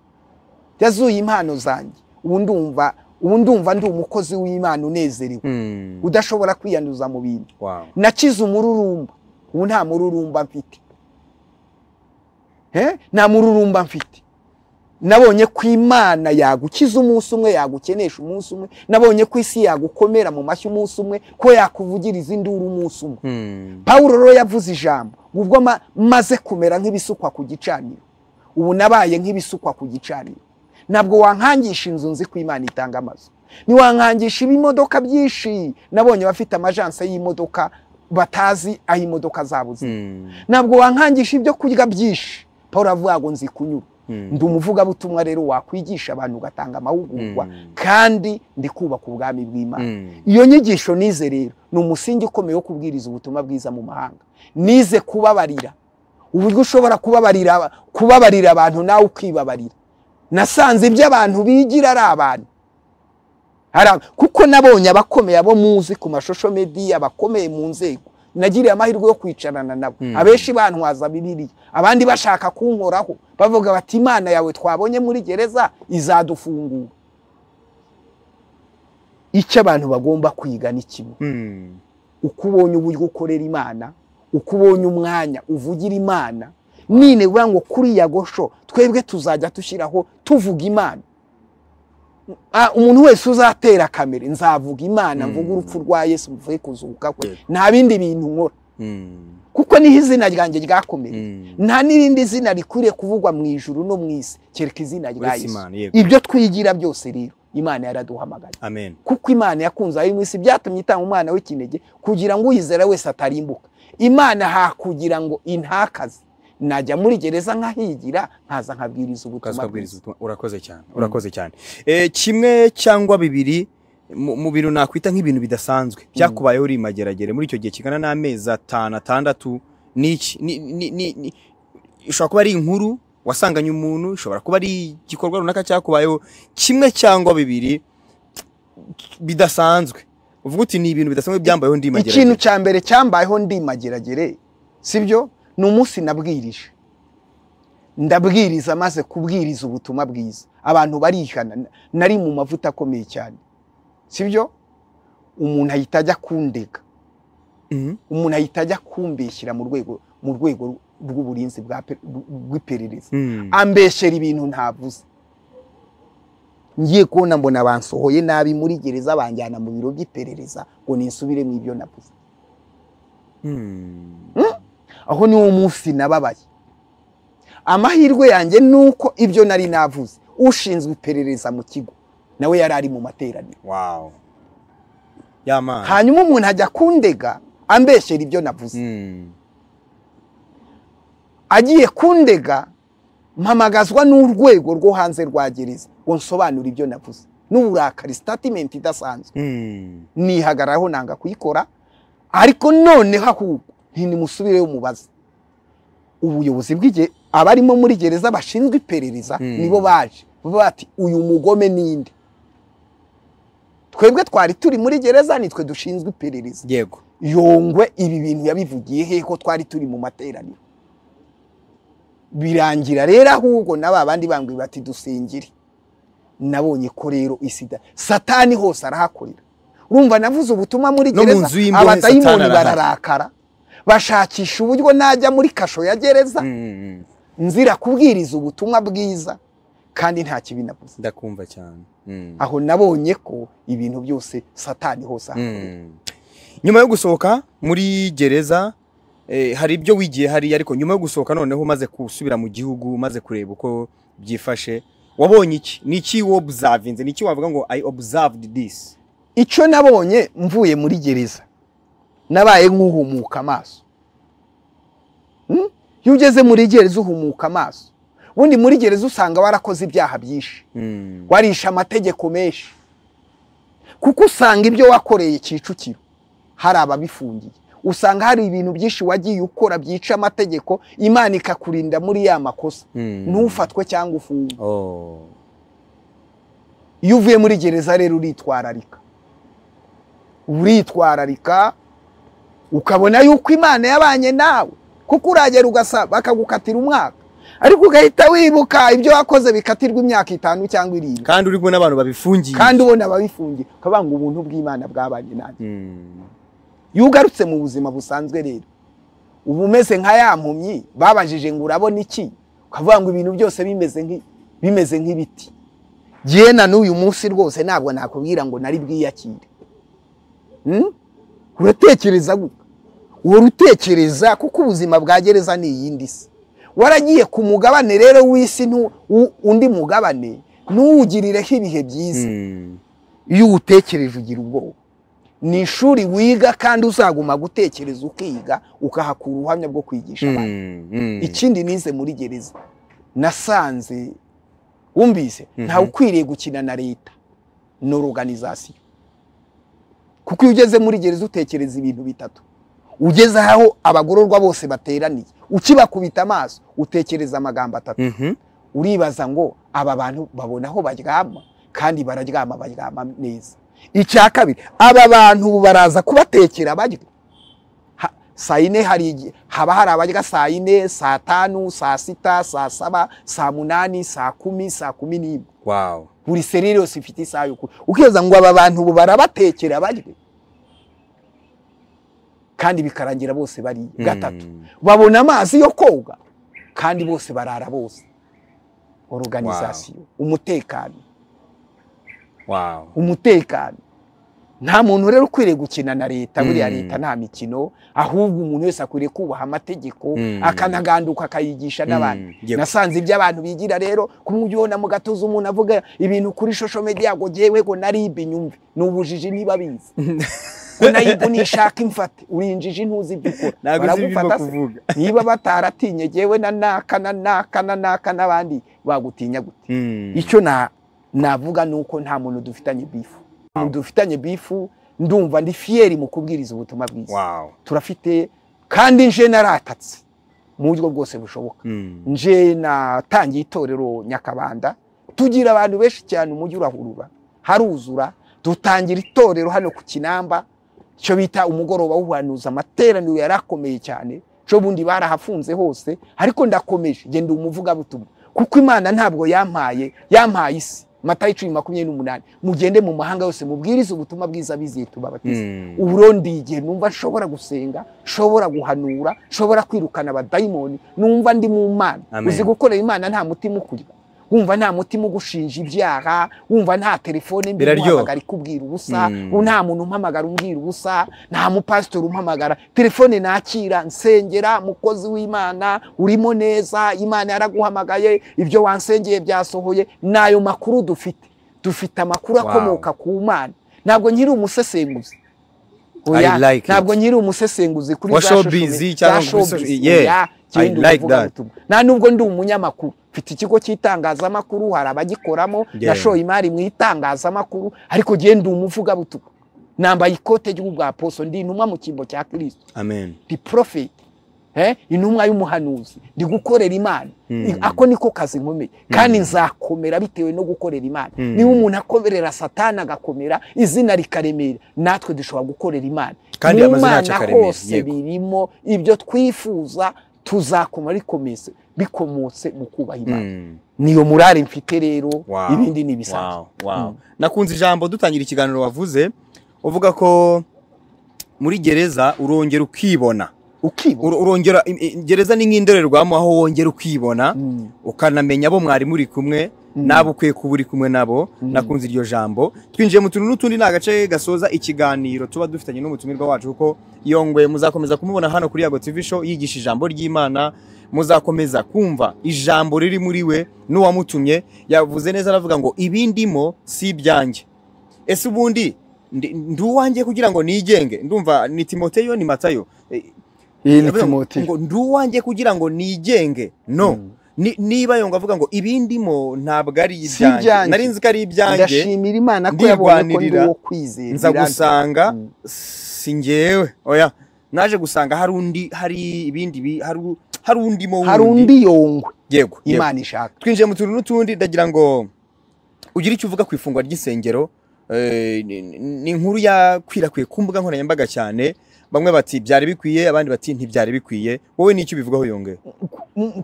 yazuye impano zanjye ubu ndumva ubu ndumva ndi umukozi w'imana unezerewe hmm. udashobora kwiyanduza mu bintu nakize umururumba ubu nta mururumba mfite eh? nta mururumba mfite nabonye ko imana yagukiza umunsi umwe yagukenesha umunsi umwe nabonye ko isi yagukomera mu mashyi umunsi umwe ko yakuvugiriza induru umunsi umwe hmm. paul rero yavuze ijambo ubwo maze kumera nk'ibisukwa ku gicaniro ubu nabaye nk'ibisukwa ku gicaniro ntabwo wankangisha inzu nzi ko imana itanga amazu ntiwankangisha ibimodoka byinshi nabonye bafite amajanse y'imodoka batazi aho imodoka zabo ziri hmm. ntabwo wankangisha ibyo kurya byinshi paul avuga ngo nzi kunyura Hmm. ndi umuvugabutumwa rero wakwigisha abantu ugatanga amahugurwa hmm. kandi ndi kubaka ubwami bw'imana hmm. iyo nyigisho nize rero ni umusingi ukomeye wo kubwiriza ubutumwa bwiza mu mahanga nize kubabarira uburyo ushobora kubabarira kubabarira abantu nawe ukibabarira nasanze ibyo abantu bigira ari abantu kuko nabonye abakomeye abo muzi ku mashusho mediya bakomeye mu nzego nagiriye amahirwe yo kwicarana nabo hmm. abenshi bantwaza bibiliya abandi bashaka kunkoraho bavuga bati imana yawe twabonye muri gereza izadufungura icyo abantu bagomba kwiga ni kimwe hmm. uko ubonye uburyo ukorera imana uko ubonye umwanya uvugira imana nine ngo kuriya gosho twebwe tuzajya dushyiraho tuvuga imana Ah, umuntu wese uzatera kamere nzavuga imana mm. mvuga urupfu rwa yesu mvuge kuzuka kwe nta bindi bintu nkora mm. kuko niho izina ryanjye ryakomereye mm. nta n'irindi zina rikwiriye kuvugwa mu ijuru no mu isi kereka izina rya yesu ibyo twigira byose rero imana yaraduhamagaye kuko imana yakunze ari mu isi byatumye itanga umwana w'ikinege kugira ngo uyizera wese atarimbuka imana hakugira ngo intakaze najya muri gereza nkahigira nkaza nkabwiriza ubutumwa bwiza urakoze cyane mm. urakoze cyane eh, kimwe cyangwa bibiri mu bintu nakwita nk'ibintu bidasanzwe mm. byakubayeho uri mageragere muri icyo gihe kigana n'amezi atanu atandatu n'iki ishobora kuba ari inkuru wasanganye umuntu ishobora kuba ari igikorwa runaka cyakubayeho kimwe cyangwa bibiri bidasanzwe uvuga uti ni ibintu bidasanzwe byambayeho ndi mageragere ikintu cya mbere cyambayeho ndi mageragere sibyo ni umunsi nabwirije ndabwiriza maze kubwiriza ubutumwa bwiza abantu barihana nari mu mavuta akomeye cyane sibyo umuntu ahita ajya kundega mm-hmm. umuntu ahita ajya kumbeshyira mu rwego mu rwego rw'uburinzi bw'iperereza mm. ambeshyera ibintu ntavuze ngiye kubona mbona bansohoye nabi muri gereza banjyana mu biro by'iperereza ngo mu ibyo nabuze mm. hmm? aho niwo munsi nababaye amahirwe yanjye ni uko ibyo nari navuze ushinzwe iperereza mu kigo nawe yari ari mu materaniro hanyuma umuntu ajya kundega ambeshyera ibyo navuze hmm. agiye kundega mpamagazwa n'urwego rwo hanze rwa gereza ngo nsobanure ibyo navuze n'uburakari sitatimenti idasanzwe hmm. nihagaraho nanga kuyikora ariko noneho ahubwo ntimusubireyo mubaze ubuyobozi bw'igihe abarimo muri gereza bashinzwe iperereza hmm. nibo baje bati uyu mugome ninde twebwe twari turi muri gereza nitwe dushinzwe iperereza yego yongwe ibi bintu yabivugiye hehe ko twari turi mu materaniro birangira rero ahubwo n'aba bandi bangwi bati dusengere nabonye ko rero isida satani hose arahakorera urumva navuze ubutumwa muri gereza abadayimoni bararakara bashakisha uburyo najya muri kasho ya gereza mm, mm, mm. nzira kubwiriza ubutumwa bwiza kandi nta kibi nabuze ndakumva cyane aho nabonye ko ibintu byose satani hose ahakorera nyuma yo gusohoka muri gereza eh, hari ibyo wigiye hari ariko nyuma yo gusohoka noneho umaze gusubira mu gihugu umaze kureba uko byifashe wabonye iki ni iki wobuzavinze ni iki wavuga ngo i obusavudi disi icyo nabonye mvuye muri gereza nabaye nk'uhumuka amaso hmm? iyo ugeze muri gereza uhumuka amaso ubundi muri gereza usanga warakoze ibyaha byinshi hmm. warisha amategeko menshi kuko usanga ibyo wakoreye kicukiro hari ababifungiye usanga hari ibintu byinshi wagiye ukora byica amategeko imana ikakurinda muri ya makosa hmm. ntufatwe cyangwa ufungwe oh. iyo uvuye muri gereza rero uritwararika uritwararika ukabona yuko imana yabanye nawe kuko uragera ugasaba bakagukatira umwaka ariko ugahita wibuka ibyo wakoze bikatirwa imyaka itanu cyangwa irindwi kandi uri kubona abantu babifungiye kandi ubona babifungiye ukabanga ubuntu bw'imana bwabanye nanjye iyo hmm. ugarutse mu buzima busanzwe rero uba umeze nka ya mpumyi babajije ngo urabona iki ukavuga ngo ibintu byose bimeze nk'ibiti yewe n'uyu munsi rwose ntabwo nakubwira ngo nari bwiyakire hmm? uratekereza gutya uhora utekereza kuko ubuzima bwa gereza ni iyindi si waragiye ku mugabane rero w'isi undi mugabane ntuwugirireho ibihe byiza hmm. iyo uwutekereje ugira ubwoba ni ishuri wiga kandi uzaguma gutekereza ukiga ukahakura ubuhamya bwo kwigisha abantu hmm, hmm. ikindi nize muri gereza nasanze wumvise ntawe ukwiriye gukina na leta ni oruganizasiyo kuko iyo ugeze muri gereza utekereza ibintu bitatu ugeze aho abagororwa bose bateraniye ukibakubita amaso utekereza amagambo atatu mhm. uribaza ngo aba bantu babona aho baryama kandi bararyama baryama neza icya kabiri aba bantu baraza kubatekera barya saa yine hari igihe haba hari abarya saa yine saa tanu saa sita saa saba saa munani saa kumi saa kumi n'imwe buri serire yose ifite isaha yo kurya ukeza ngo aba bantu barabatekera barya kandi bikarangira bose bari hmm. gatatu babona amazi yo koga kandi bose barara bose oruganizasiyo umutekano umutekano nta muntu rero ukwiriye gukina na leta hmm. buriya leta nta mikino ahubwo umuntu wese akwiriye kubaha amategeko hmm. akanaganduka akayigisha n'abantu nasanze ibyabantu bigira rero ku buryo ubona mu gatuza umuntu avuga ibintu kuri shosho mediya ngo ngewe ngo na ribe ni ubujiji niba bizi unayishaka imfate uri ntuzi ibyo ukora baragufata niba bataratinye ngewe na naka na naka na naka n'abandi bagutinya gute hmm. icyo navuga ni uko nta muntu dufitanye bifu dufitanye bifu ndumva ndi fiyeri mu kubwiriza ubutumwa bwiza turafite kandi nje naratatse mu buryo bwose bushoboka hmm. nje natangiye itorero nyakabanda tugira abantu benshi cyane umujyi urahurura haruzura dutangira itorero hano ku kinamba icyo bita umugoroba w'ubuhanuzi amateraniro yari akomeye cyane cyo bundi barahafunze hose ariko ndakomeje genda umuvugabutumwa kuko imana ntabwo yampaye yampaye isi matayo icumi makumyabiri n'umunani mugende mu mahanga yose mubwirize ubutumwa bwiza bizeye tubabatiza hmm. uburundi igihe numva nshobora gusenga nshobora guhanura nshobora kwirukana abadayimoni numva ndi mu mana uzi gukorera imana nta mutima ukujya wumva nta mutima ugushinja ibyaha wumva nta telefone mbi umuhamagara ikubwira ubusa hmm. nta muntu umpamagara umbwira ubusa nta mupasitori umpamagara telefone nakira nsengera mukozi w'imana urimo neza imana yaraguhamagaye ibyo wansengeye byasohoye nayo makuru dufite dufite amakuru akomoka ku mana ntabwo nkiri umusesenguzi ntabwo nkiri umusesenguzi kuri za showbiz cyangwa nta nubwo ndi umunyamakuru mfite ikigo cy'itangazamakuru hari abagikoramo nashoye imari mu itangazamakuru ariko genda umuvugabutumwa nambaye ikote poso ndi intumwa mu cyimbo cya kirisito ndi porofeti eh? intumwa y'umuhanuzi ndi gukorera imana hmm. ako niko kazi nkomeye hmm. kandi nzakomera bitewe no gukorera imana hmm. niba umuntu akomerera satana agakomera izina rikaremera natwe dushobora gukorera imana mu mana hose birimo ibyo twifuza tuzakoma bikomotse mu kubaha imana mm. niyo murare mfite rero ibindi ni ibisanzwe mm. nakunze ijambo dutangira ikiganiro wavuze uvuga ko muri gereza urongera ukibona urongera gereza ni nk'indorerwamo aho wongera ukibona mm. ukanamenya abo mwari muri kumwe Mm-hmm. n'abo ukwiye kuba uri kumwe nabo mm-hmm. nakunze iryo jambo twinjiye mu tuntu n'utundi ni agace gasoza ikiganiro tuba dufitanye n'umutumirwa wacu kuko yongwe muzakomeza kumubona hano kuri yago TV show yigisha ijambo ry'imana muzakomeza kumva ijambo riri muri we n'uwamutumye yavuze neza aravuga ngo ibindimo si ibyanjye ese ubundi ndi kugira ngo nigenge ndumva ni timoteyo ni matayo iyi ni timoteyo ngo ndi kugira ngo nigenge no mm. niba yonga avuga ngo ibindimo ntabwo ari ibyanjye nari nzi ko ari ibyanjye ndashimira imana ko yabonye ko kwizera nza gusanga mm. si ngewe oya naje gusanga hari undi hari ibindi hari undi mo hari undi yongwe yego imana ishaka twinjiye mu tuntu n'utundi ndagira ngo ugire icyo uvuga ku ifungwa ry'isengero eh, ni inkuru yakwirakwiye ku mbuga nkoranyambaga cyane bamwe bati byari bikwiye abandi bati ntibyari bikwiye wowe n'icyo ubivugaho yonge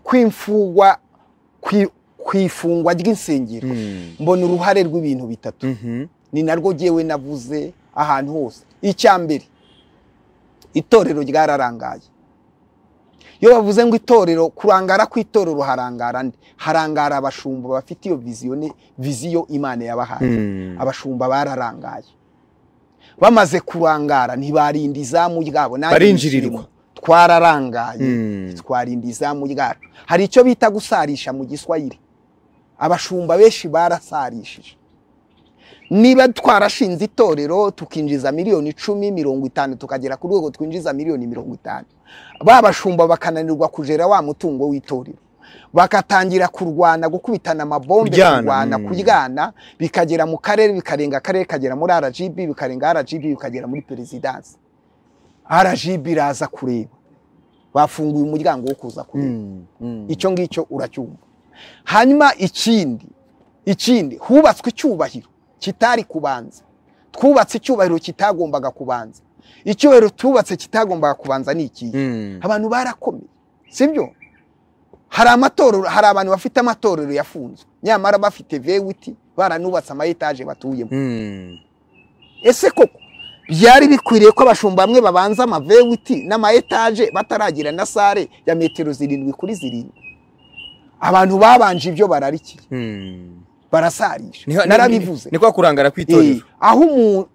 kwimfungwa ku ifungwa ry'insengero hmm. mbona uruhare rw'ibintu bitatu mm-hmm. ni narwo ngewe navuze ahantu hose icya mbere itorero ryararangaye iyo bavuze ngo itorero kurangara kw'itorero harangara nde harangara abashumba bafite iyo viziyo imana yabahaye hmm. abashumba bararangaye bamaze kurangara ntibarinda izamu ryabo barinjirirwa twararangaye hmm. twarinda izamu ryacu hari icyo bita gusarisha mu giswahili abashumba benshi barasarishije niba twarashinze itorero tukinjiza miliyoni icumi mirongo itanu tukagera ku rwego twinjiza miliyoni mirongo itanu ba bashumba bakananirwa kujera wa mutungo w'itorero bakatangira kurwana gukubitana amabombe kurwana mm. kuryana bikagera mu karere bikarenga akarere kagera muri RGB bikarenga RGB bikagera muri perezidansi RGB iraza kureba bafunguye umuryango wo kuza kureba mm. Mm. icyo ngicyo uracyumva hanyuma ikindi ikindi hubatswe icyubahiro kitari kubanza twubatse icyubahiro kitagombaga kubanza icyubahiro tubatse kitagombaga kubanza ni ikihe abantu barakomeye sibyo hari amatorero hari abantu bafite amatorero yafunzwe nyamara bafite vewiti baranubatse amayetaje batuyemo hmm. ese koko byari bikwiriye ko abashumba bamwe babanza ama amavewiti n'amayetaje bataragira na sare ya metero zirindwi kuri zirindwi abantu babanje ibyo bararikiye hmm. barasarisha narabivuze ni kwa kurangara kw'itorero eh,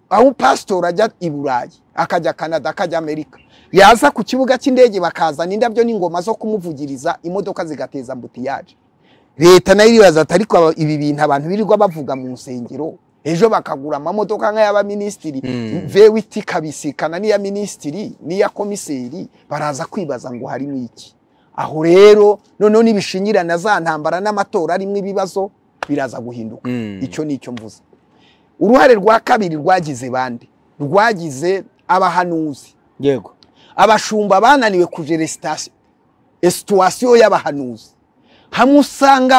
aho pasitoro ajya i burayi akajya canada akajya amerika yaza ku kibuga cy'indege bakazana indabyo n'ingoma zo kumuvugiriza imodoka zigateza mbutiyaje leta nayo iribaza ko ibi bintu abantu birirwa bavuga mu nsengero ejo bakagura amamodoka nk'ay'abaminisitiri hmm. vewiti kabisikana n'iya minisitiri n'iya komiseri baraza kwibaza ngo harimo iki aho rero noneho n'ibishingirana za ntambara n'amatora arimo ibibazo biraza guhinduka hmm. icyo ni icyo mvuze uruhare rwa kabiri rwagize bande rwagize abahanuzi yego abashumba bananiwe kuja esituwasiyo y'abahanuzi hamwe usanga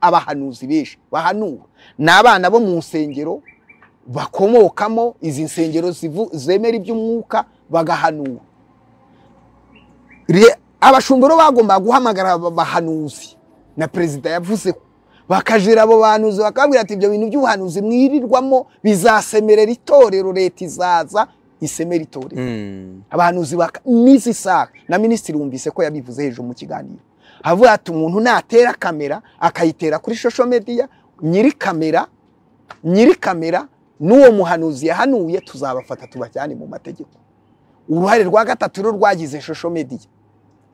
abahanuzi benshi bahanura ni abana bo mu nsengero bakomokamo izi nsengero zemera iby'umwuka bagahanura abashumba rero bagomba guhamagara abahanuzi na perezida yavuze ko bakajira abo bahanuzi bakababwira ati ibyo bintu by'ubuhanuzi mwirirwamo bizasemerera itorero leta izaza iseme ritore mm. abahanuzi ba misi saka na minisitiri wumvise ko yabivuze hejuru mu kiganiro havuga ati umuntu natera kamera akayitera kuri shosho mediya nyiri kamera nyiri kamera n'uwo muhanuzi yahanuye tuzabafata tubajyane mu mategeko uruhare rwa gatatu rwo rwagize shosho mediya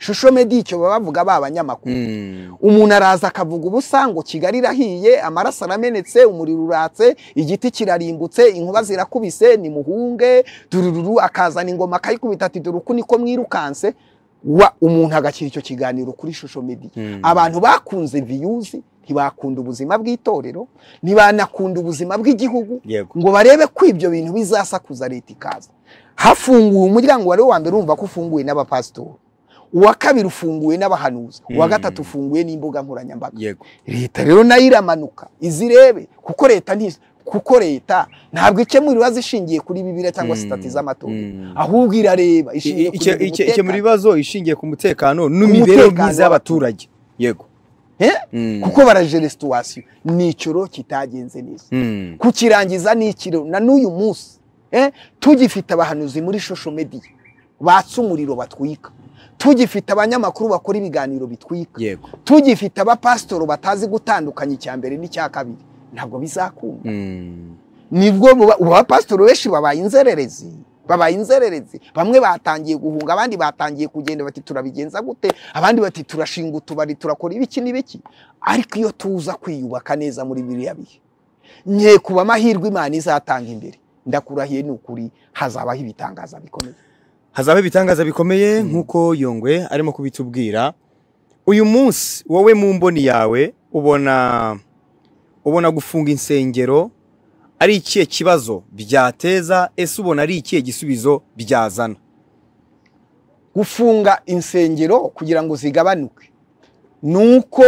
shusho icyo baba bavuga ba banyamakuru hmm. umuntu araza akavuga ubusa ngo kigali irahiye amaraso aramenetse umuriro uratse igiti kirarimbutse inkuba zirakubise ni muhunge durururu akazana ingoma akayikubita ati dore niko mwirukanse umuntu agashyira icyo kiganiro kuri shusho mediya hmm. abantu bakunze viyuzi ntibakunda ubuzima bw'itorero ntibanakunda ubuzima bw'igihugu ngo barebe ko ibyo bintu bizasakuza leta ikaza hafunguwe umuryango wari wa mbere wumva ko ufunguwe n'abapasitori uwa kabiri ufunguwe n'abahanuzi uwa hmm. gatatu ufunguwe n'imbuga nkoranyambaga leta rero nayo iramanuka izirebe kuko leta kuko leta ntabwo ikemura ibibazo ishingiye kuri bibiriya cyangwa hmm. sitati z'amatora hmm. ahubwo irareba ikemura ibibazo ishingiye ku mutekano n'imibereho myiza y'abaturage yego kuko barajere situwasiyo ni icyoro kitagenze neza kukirangiza ni ikiro na n'uyu munsi tugifite abahanuzi muri shosho mediya batsa umuriro batwika tugifite abanyamakuru bakora ibiganiro bitwika tugifite abapasitoro batazi gutandukanya icya mbere n'icya kabiri ntabwo bizakunda hmm. nibwo abapasitoro benshi babaye inzererezi babaye inzererezi bamwe batangiye guhunga abandi batangiye kugenda bati turabigenza gute abandi bati turashinga utubari turakora ibiki n'ibiki ariko iyo tuza kwiyubaka neza muri biriya bihe nke kuba amahirwe imana izatanga imbere ndakurahiye ni ukuri hazabaho ibitangaza bikomeye hazaba ibitangaza bikomeye nk'uko yongwe arimo kubitubwira uyu munsi wowe mu mboni yawe ubona ubona gufunga insengero ari ikihe kibazo byateza ese ubona ari ikihe gisubizo byazana gufunga insengero kugira ngo zigabanuke nuko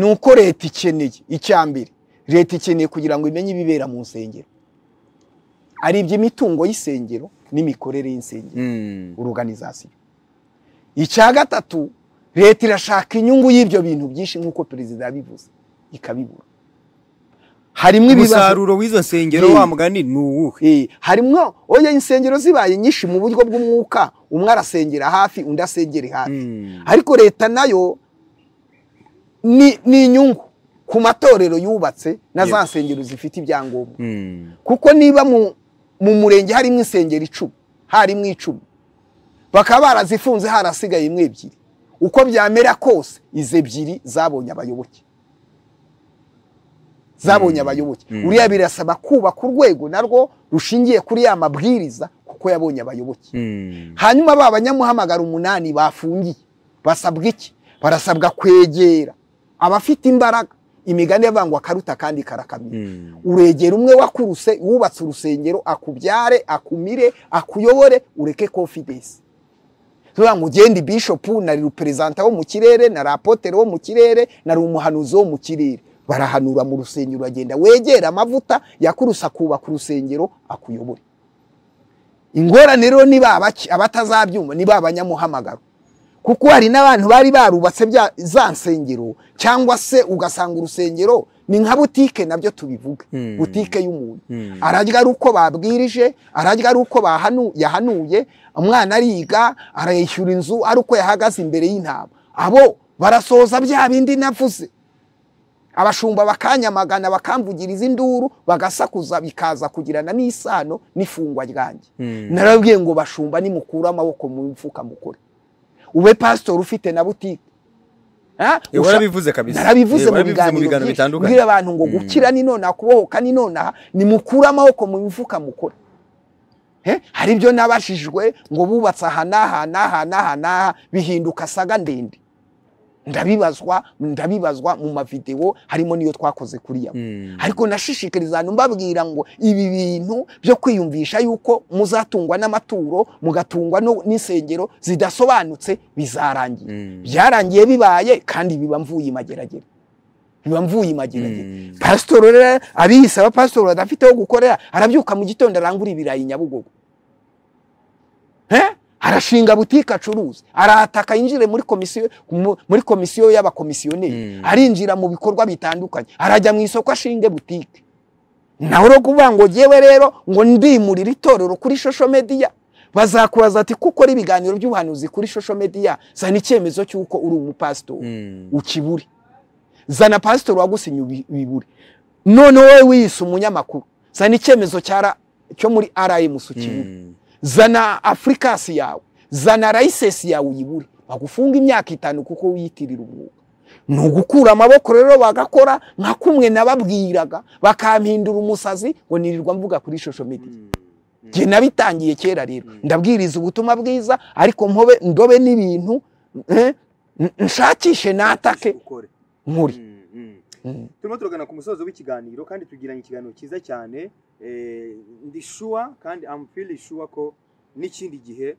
nuko leta ikeneye icya mbere leta ikeneye kugira ngo imenye ibibera mu nsengero ari imitungo y'isengero n'imikorere y'insengero hmm. uruganizasiyo icya gatatu leta irashaka inyungu y'ibyo bintu byinshi nk'uko perezida yabivuze ikabibura harimo umusaruro w'izo nsengero wa hmm. mugani ni uwuhe hmm. harimo oya insengero zibaye nyinshi mu buryo bw'umwuka umwe arasengera hafi undi asengere hafi ariko leta nayo ni inyungu ku matorero yubatse na za nsengero zifite ibyangombwa kuko niba mu mu murenge harimo insengero icumi harimo icumi bakaba barazifunze harasigaye imwe ebyiri uko byamera kose izi ebyiri zabonye abayoboke zabonye mm. abayoboke mm. uriya birasaba kubaka urwego narwo rushingiye kuri ya mabwiriza kuko yabonye abayoboke mm. hanyuma ba banyamuhamagara umunani bafungiye basabwa iki barasabwa kwegera abafite imbaraga imigani yavangwa karuta kandi karakamira hmm. uregera umwe wakuruse wubatse urusengero akubyare akumire akuyobore ureke confidence tuba mugende bishopu nari ruperezanta wo mu kirere na rapotere wo mu kirere nari umuhanuzi wo mu kirere barahanura mu rusengero agenda wegera amavuta yakurusa akubaka urusengero akuyobore ingorane rero niba abatazabyumva niba abanyamuhamagaro kuko hari n'abantu bari barubatse za nsengero cyangwa se ugasanga urusengero ni nka butike nabyo tubivuga hmm. butike y'umuntu hmm. ararya ari uko babwirije ararya ari uko yahanuye umwana ariga arayishyura inzu ari uko yahagaze imbere y'intama abo barasoza bya bindi navuze abashumba bakanyamagana bakamvugiriza induru bagasakuza bikaza kugirana n'isano n'ifungwa ryanjye hmm. narabwiye ngo bashumba nimukure amaboko mu mfuka mukore ube pasitori ufite na butike eh, warabivuze kabisa narabivuze eh, mu biganiro bitandukanye mbwira abantu ngo hmm. gukira ni nonaha kubohoka ni nonaha nimukure amaboko mu mifuka mukora eh? hari ibyo nabashijwe ngo bubatse aha n'aha n'aha n'aha n'aha bihinduka saga ndende ndabibazwa ndabibazwa mu mavideo harimo niyo twakoze kuriya hmm. ariko nashishikariza mbabwira ngo ibi bintu byo kwiyumvisha yuko muzatungwa n'amaturo mugatungwa n'insengero zidasobanutse bizarangiye hmm. byarangiye bibaye kandi biba mvuye imageragere biba mvuye imageragere hmm. pasitoro rero abiyise abapasitoro badafite aho gukorera arabyuka mu gitondo arangura ibirayi nyabugogo arashinga butike acuruza arataka yinjire muri komisiyo muri komisiyo y'abakomisiyoneri hmm. arinjira mu bikorwa bitandukanye arajya mu isoko ashinge butike nawe uri kuvuga ngo ngewe rero ngo ndimurire itorero kuri shosho mediya bazakubaza ati kuko ari ibiganiro by'ubuhanuzi kuri shosho mediya zana icyemezo cy'uko uri umupasitori hmm. ukibure zana pasitori wagusinya ibibure none wowe wiyise umunyamakuru zana icyemezo cyo muri rms zana afurikasi yawe zana rayisesi yawe uyibure bagufunga imyaka itanu kuko wiyitirira umwuga ni ugukura amaboko rero bagakora nka kumwe nababwiraga bakampindura umusazi ngo nirirwa mvuga kuri shosho mediya njye hmm. nabitangiye kera rero hmm. ndabwiriza ubutumwa bwiza ariko mpobe ndobe n'ibintu eh, nshakishe natake nkuri hmm, turimo turagana ku musozi w'ikiganiro kandi tugiranye ikiganiro cyiza cyane Eh, ndi shuwa kandi amufili shuwa ko n'ikindi gihe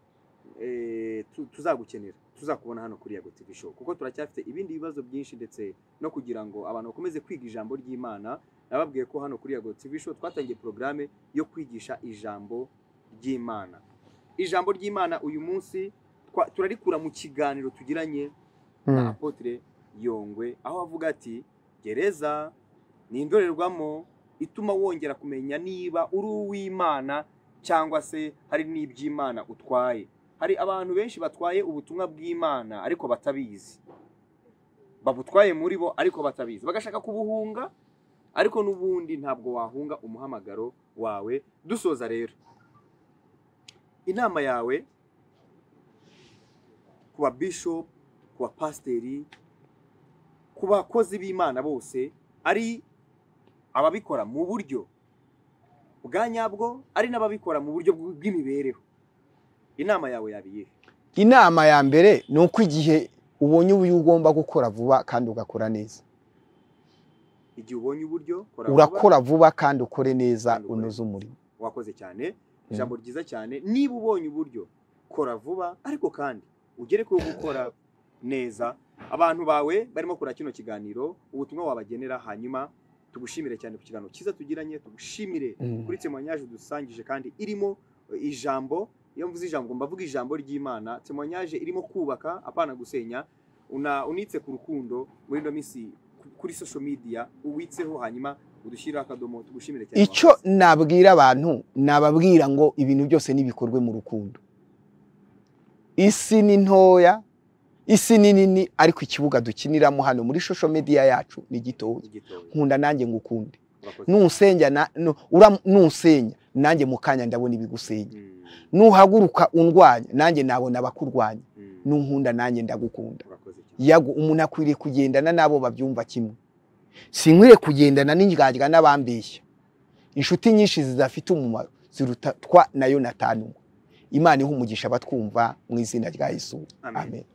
eh, tuzagukenera tuzakubona hano kuri yago TV show kuko turacyafite ibindi bibazo byinshi ndetse no kugira ngo abantu bakomeze kwiga ijambo ry'Imana nababwiye ko hano kuri yago TV show twatangiye porogaramu yo kwigisha ijambo ry'Imana ijambo ry'Imana uyu munsi turarikura mu kiganiro tugiranye na hmm. Apotre Yongwe aho avuga ati gereza ni indorerwamo ituma wongera kumenya niba uri uw'imana cyangwa se hari n'iby'imana utwaye hari abantu benshi batwaye ubutumwa bw'imana ariko batabizi babutwaye muri bo ariko batabizi bagashaka kubuhunga ariko n'ubundi ntabwo wahunga umuhamagaro wawe dusoza rero inama yawe ku ba bishop ku bapasiteri ku bakozi b'imana bose ari ababikora mu buryo bwa nyabwo ari n'ababikora mu buryo bw'imibereho inama yawe yabiye inama ya mbere ni uko igihe ubonye uburyo ugomba gukora vuba kandi ugakora neza igihe ubonye uburyo urakora vuba kandi ukore neza unoze umurimo wakoze cyane hmm. ijambo ryiza cyane niba ubonye uburyo kora vuba ariko kandi ugere ku gukora neza abantu bawe barimo kora kino kiganiro ubutumwa wabagenera hanyuma tugushimire cyane ku kiganiro cyiza tugiranye tugushimire mm. kuri temoyanyaje udusangije kandi irimo eh, ijambo iyo mvuze ijambo mbavuga ijambo ry'imana temoyanyaje irimo kubaka apana gusenya unitse ku rukundo muri ino minsi kuri social media uwitseho hanyuma udushyiriraho akadomo tugushimire cyane icyo nabwira abantu nababwira ngo ibintu byose nibikorwe mu rukundo isi ni ntoya isi ni nini ariko ikibuga dukiniramo hano muri shosho mediya yacu ni gitoya nkunda nanjye ngukunde nusenya nusenya nanjye mukanya ndabona ibigusenya hmm. nuhaguruka undwanya nanjye nabona abakurwanya hmm. nunkunda nanjye ndagukunda umuntu akwiriye kugendana n'abo babyumva kimwe sinkwire kugendana n'indyarya n'abambeshya inshuti nyinshi zidafite umumaro zirutatwa na yonatani umwe imana umugisha abatwumva mu izina rya yesu amen